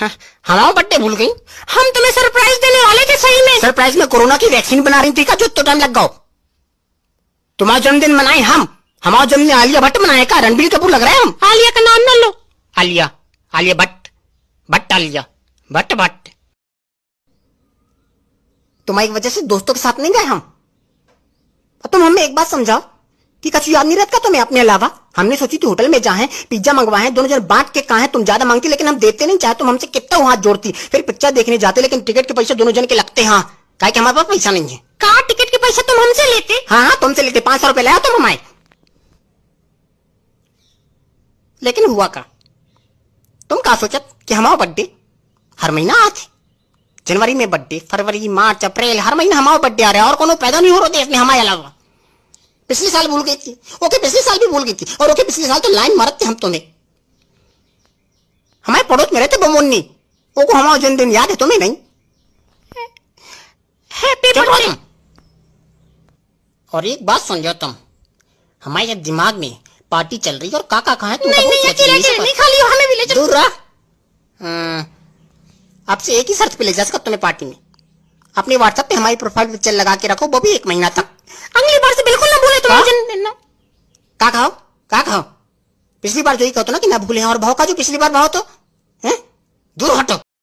हाँ, हाँ बर्थडे भूल गई हम तुम्हें सरप्राइज देने वाले थे सही में सरप्राइज में कोरोना की वैक्सीन बना रही थी का जो तो टाइम लग गाओ तुम्हारा जन्मदिन मनाए हम हमारा जन्मदिन आलिया भट्ट मनाए का रणबीर कपूर लग रहा है हम आलिया का नाम ना लो आलिया आलिया भट्ट भट्ट आलिया भट्ट भट्ट तुम्हारी वजह से दोस्तों के साथ नहीं गए हम तुम हमें एक बात समझाओ कि कछु याद नहीं रखता तुम्हें अपने अलावा हमने सोची थी होटल में जाए पिज्जा मंगवाए दोनों जन बांट के कहा है तुम ज्यादा मांगती लेकिन हम देते नहीं चाहे तुम हमसे कितना हाथ जोड़ती फिर पिक्चर देखने जाते लेकिन टिकट के पैसे दोनों जन के लगते हैं कहा कि हमारे पास पैसा नहीं है कहा टिकट के पैसे तुम हमसे लेते हाँ हाँ तुमसे लेते पांच सौ रुपए लाया तुम हमारे लेकिन हुआ का तुम कहा सोचा कि हमारा बर्थडे हर महीना आते जनवरी में बर्थडे फरवरी मार्च अप्रैल हर महीना हमारा बर्थडे आ रहा है और कोनो पैदा नहीं हो रहा देश में हमारे अलावा पिछले साल भूल गई थी ओके पिछले साल भी भूल गई थी और ओके पिछले साल तो लाइन मारते हम तुम्हें हमारे पड़ोस में रहते बमोन्नी ओको हमारा जन्मदिन याद है तुम्हें नहीं हैप्पी और एक बात समझो तुम हमारे यहाँ दिमाग में पार्टी चल रही है और काका कहाँ है तुम नहीं नहीं अकेले अकेले नहीं खाली हो हमें भी ले चलो दूर रहा हम्म, आपसे एक ही शर्त पे ले जा सकता तुम्हें पार्टी में अपने व्हाट्सएप पे हमारी प्रोफाइल पिक्चर लगा के रखो वो भी एक महीना तक अगली बार से बिल्कुल पिछली बार जो ही कहो तो ना कि ना भूले और भाव का जो पिछली बार भाव तो है दूर हटो